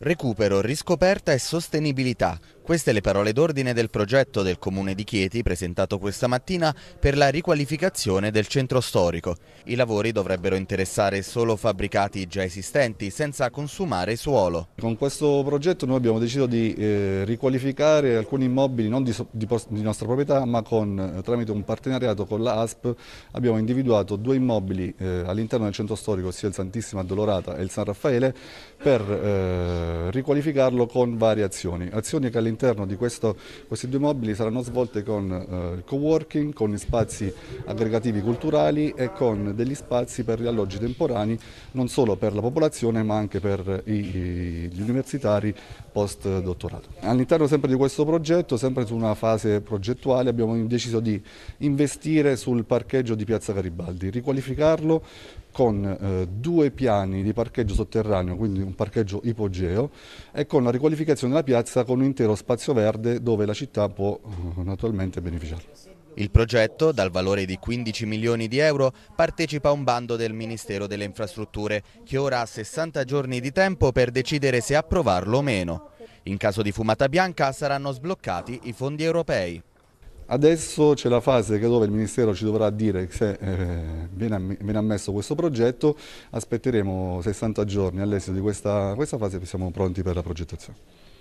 Recupero, riscoperta e sostenibilità, queste le parole d'ordine del progetto del Comune di Chieti presentato questa mattina per la riqualificazione del centro storico. I lavori dovrebbero interessare solo fabbricati già esistenti senza consumare suolo. Con questo progetto noi abbiamo deciso di eh, riqualificare alcuni immobili non di, di, di nostra proprietà ma con, eh, tramite un partenariato con la ASP abbiamo individuato due immobili eh, all'interno del centro storico sia il Santissima Addolorata e il San Raffaele per eh, riqualificarlo con varie azioni. Azioni che all'interno all'interno di questo, questi due mobili saranno svolte con eh, il co-working, con spazi aggregativi culturali e con degli spazi per gli alloggi temporanei non solo per la popolazione ma anche per i, gli universitari post dottorato. All'interno sempre di questo progetto, sempre su una fase progettuale, abbiamo deciso di investire sul parcheggio di Piazza Garibaldi, riqualificarlo con eh, due piani di parcheggio sotterraneo, quindi un parcheggio ipogeo, e con la riqualificazione della piazza con un intero spazio spazio verde dove la città può eh, naturalmente beneficiare. Il progetto, dal valore di 15 milioni di euro, partecipa a un bando del Ministero delle Infrastrutture, che ora ha 60 giorni di tempo per decidere se approvarlo o meno. In caso di fumata bianca saranno sbloccati i fondi europei. Adesso c'è la fase dove il Ministero ci dovrà dire se eh, viene ammesso questo progetto, aspetteremo 60 giorni all'esito di questa, questa fase e siamo pronti per la progettazione.